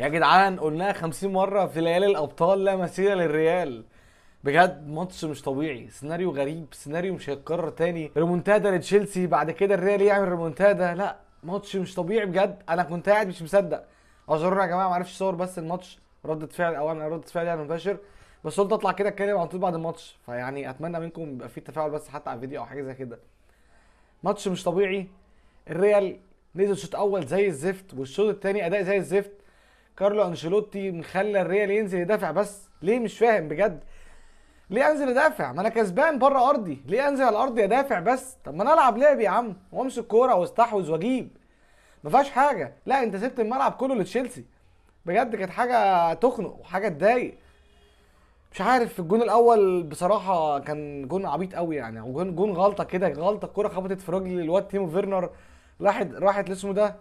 يا جدعان قلناها 50 مره في ليالي الابطال لا مثيل للريال بجد ماتش مش طبيعي سيناريو غريب سيناريو مش هيتكرر تاني ريمونتادا لتشيلسي بعد كده الريال يعمل ريمونتادا لا ماتش مش طبيعي بجد انا كنت قاعد مش مصدق اعذرونا يا جماعه ما عرفتش اصور بس الماتش ردة فعل او انا ردة فعل يعني مباشر بس قلت اطلع كده اتكلم على طول بعد الماتش فيعني اتمنى منكم يبقى في تفاعل بس حتى على الفيديو او حاجه زي كده ماتش مش طبيعي الريال نزل شوط اول زي الزفت والشوط الثاني اداء زي الزفت كارلو انشيلوتي مخلى الريال ينزل يدافع بس ليه مش فاهم بجد ليه انزل ادافع ما انا كسبان بره ارضي ليه انزل على الارض ادافع بس طب ما انا العب لعب يا عم وامسك كوره واستحوذ واجيب ما فيهاش حاجه لا انت سبت الملعب كله لتشيلسي بجد كانت حاجه تخنق وحاجه تضايق مش عارف في الجون الاول بصراحه كان جون عبيط قوي يعني جون جون غلطه كده غلطه الكوره خبطت في رجل الواد تيمو فيرنر راحت راحت لاسمه ده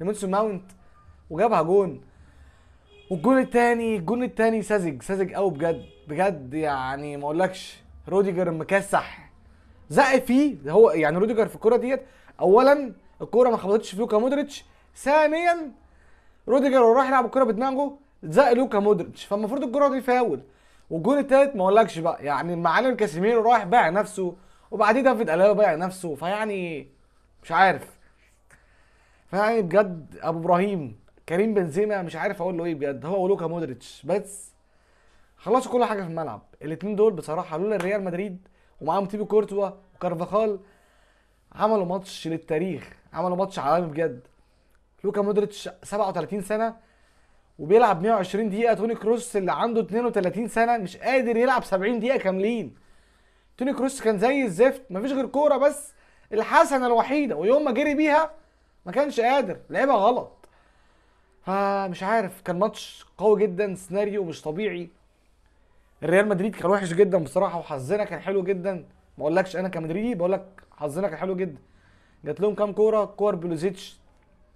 لمنسون ماونت وجابها جون والجون الثاني الجون الثاني ساذج ساذج قوي بجد بجد يعني ما اقولكش روديجر مكسح زق فيه هو يعني روديجر في الكوره ديت اولا الكوره ما خبطتش في لوكا مودريتش ثانيا روديجر وراح يلعب الكوره بدماغه زق لوكا مودريتش فالمفروض الكوره دي فاول والجون الثالث ما اقولكش بقى يعني معلم كاسيميرو رايح بايع نفسه وبعديه دافيد الابا بايع نفسه فيعني مش عارف فيعني بجد ابو ابراهيم كريم بنزيما مش عارف اقول له ايه بجد هو ولوكا مودريتش بس خلصوا كل حاجه في الملعب الاثنين دول بصراحه لولا الريال مدريد ومعاهم تيبي كورتوا وكارفاخال عملوا ماتش للتاريخ عملوا ماتش عالمي بجد لوكا مودريتش 37 سنه وبيلعب 120 دقيقه توني كروس اللي عنده 32 سنه مش قادر يلعب 70 دقيقه كاملين توني كروس كان زي الزفت مفيش غير كوره بس الحسنه الوحيده ويوم ما جري بيها ما كانش قادر لعبها غلط فمش عارف كان ماتش قوي جدا سيناريو مش طبيعي الريال مدريد كان وحش جدا بصراحه وحظنا كان حلو جدا ما اقولكش انا كمدريدي بقول لك حظنا كان حلو جدا جات لهم كام كوره كور بلوزيتش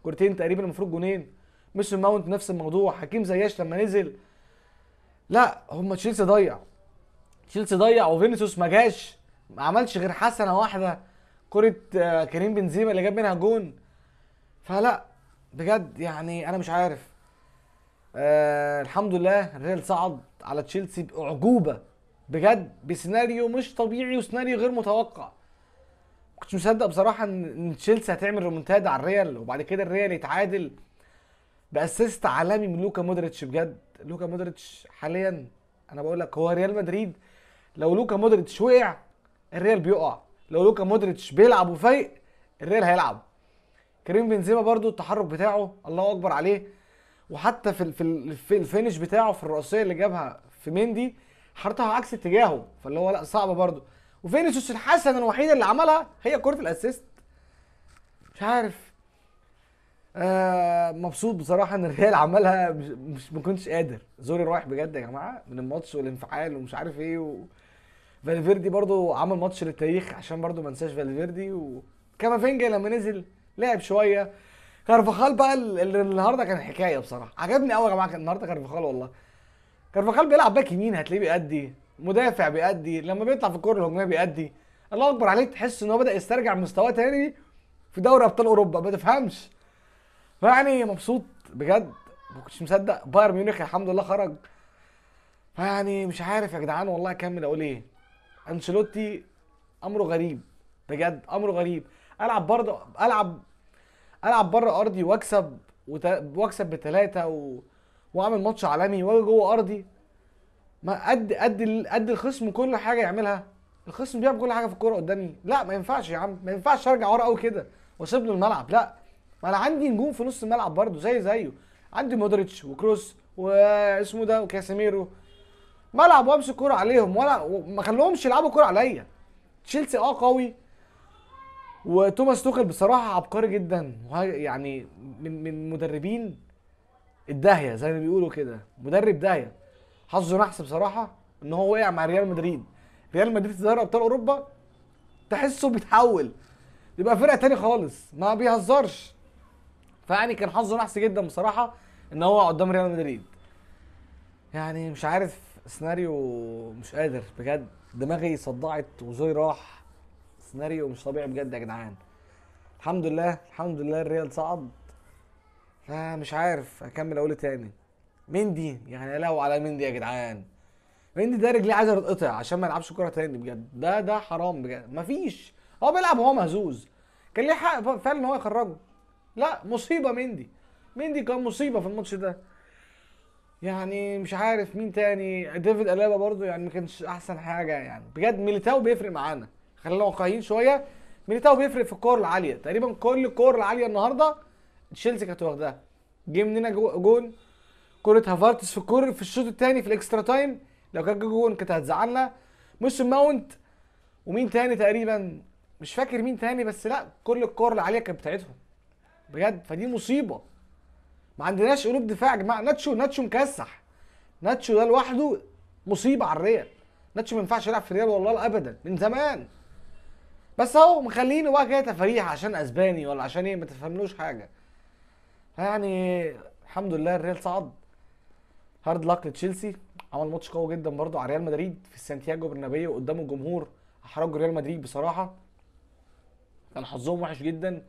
كورتين تقريبا المفروض جونين مش ماونت نفس الموضوع حكيم زياش لما نزل لا هم تشيلسي ضيع تشيلسي ضيع وفينيسيوس ما جاش ما عملش غير حسنه واحده كره آه، كريم بنزيما اللي جاب منها جون فلا بجد يعني انا مش عارف آه الحمد لله الريال صعد على تشيلسي باعجوبه بجد بسيناريو مش طبيعي وسيناريو غير متوقع كنتش مصدق بصراحه ان تشيلسي هتعمل ريمونتادا على الريال وبعد كده الريال يتعادل باسيست عالمي من لوكا مودريتش بجد لوكا مودريتش حاليا انا بقول لك هو ريال مدريد لو لوكا مودريتش وقع الريال بيقع لو لوكا مودريتش بيلعب وفايق الريال هيلعب كريم بنزيما برضو التحرك بتاعه الله اكبر عليه وحتى في في الفينش بتاعه في الراسيه اللي جابها في مندي حرتها عكس اتجاهه فاللي هو لا صعبه برضو وفينيسيوس الحسن الوحيده اللي عملها هي كره الاسيست مش عارف آه مبسوط بصراحه ان الريال عملها مش ما كنتش قادر زوري رايح بجد يا جماعه من الماتش والانفعال ومش عارف ايه و... فالفيردي برضو عمل ماتش للتاريخ عشان برضو ما انساش فالفيردي وكافافينجا لما نزل لعب شويه كارفخال بقى اللي النهارده كان حكايه بصراحه عجبني قوي يا جماعه النهارده كارفخال والله كارفخال بيلعب باك يمين هتلاقيه بيأدي مدافع بيأدي لما بيطلع في الكوره الهجوميه بيأدي الله اكبر عليك تحس ان هو بدا يسترجع مستواه تاني في دوري ابطال اوروبا ما تفهمش فيعني مبسوط بجد ما كنتش مصدق بايرن ميونخ الحمد لله خرج فيعني مش عارف يا جدعان والله اكمل اقول ايه انشيلوتي امره غريب بجد امره غريب العب برضه العب العب بره ارضي واكسب واكسب بثلاثه و... واعمل ماتش عالمي واجي جوه ارضي ما قد قد قد الخصم كل حاجه يعملها الخصم بيعمل كل حاجه في الكوره قدامي لا ما ينفعش يا عم ما ينفعش ارجع ورا قوي كده واسيب له الملعب لا ما انا عندي نجوم في نص الملعب برده زي زيه عندي مودريتش وكروس واسمه ده وكاسيميرو ملعب وامسك كوره عليهم ولا ما خلوهمش يلعبوا كوره عليا تشيلسي اه قوي وتوماس توكل بصراحه عبقري جدا يعني من من مدربين الداهيه زي ما بيقولوا كده مدرب داهيه حظه نحس بصراحه ان هو وقع مع ريال مدريد ريال مدريد في دوري ابطال اوروبا تحسه بيتحول يبقى فرقه تاني خالص ما بيهزرش فيعني كان حظه نحس جدا بصراحه ان هو قدام ريال مدريد يعني مش عارف سيناريو مش قادر بجد دماغي صدعت وزوي راح سيناريو مش طبيعي بجد يا جدعان الحمد لله الحمد لله الريال صعد فمش عارف اكمل اقول تاني مندي يعني لو على مندي يا جدعان مندي ده رجليه عايزه تتقطع عشان ما يلعبش كره تاني بجد ده ده حرام بجد مفيش هو بيلعب وهو مهزوز كان ليه حق فعلا ان هو يخرجه لا مصيبه مندي مندي كان مصيبه في الماتش ده يعني مش عارف مين تاني ديفيد الابا برضو يعني ما كانش احسن حاجه يعني بجد ميليتاو بيفرق معانا خلينا واقعيين شويه ميليتاو بيفرق في الكور العاليه تقريبا كل الكور العاليه النهارده تشيلسي كانت واخداها جه مننا جون كرة هافارتس في الكور في الشوط الثاني في الاكسترا تايم لو كان جون كانت هتزعلنا مش ماونت ومين تاني تقريبا مش فاكر مين تاني بس لا كل الكور العاليه كانت بتاعتهم بجد فدي مصيبه ما عندناش قلوب دفاع يا جماعه ناتشو ناتشو مكسح ناتشو ده لوحده مصيبه على الريال ناتشو ما ينفعش يلعب في الريال والله ابدا من زمان بس اهو مخلينه بقى كده تفريح عشان اسباني ولا عشان ايه ما تفهملوش حاجه يعني الحمد لله الريال صعد هارد لاك لتشيلسي عمل ماتش قوي جدا برضه على ريال مدريد في سانتياغو برنابيو قدام الجمهور احرجوا ريال مدريد بصراحه كان حظهم وحش جدا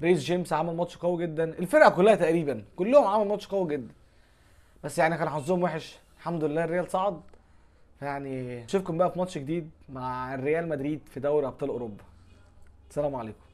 ريس جيمس عمل ماتش قوي جدا الفرقه كلها تقريبا كلهم عملوا ماتش قوي جدا بس يعني كان حظهم وحش الحمد لله الريال صعد فيعني نشوفكم بقى في ماتش جديد مع ريال مدريد في دوري ابطال اوروبا السلام عليكم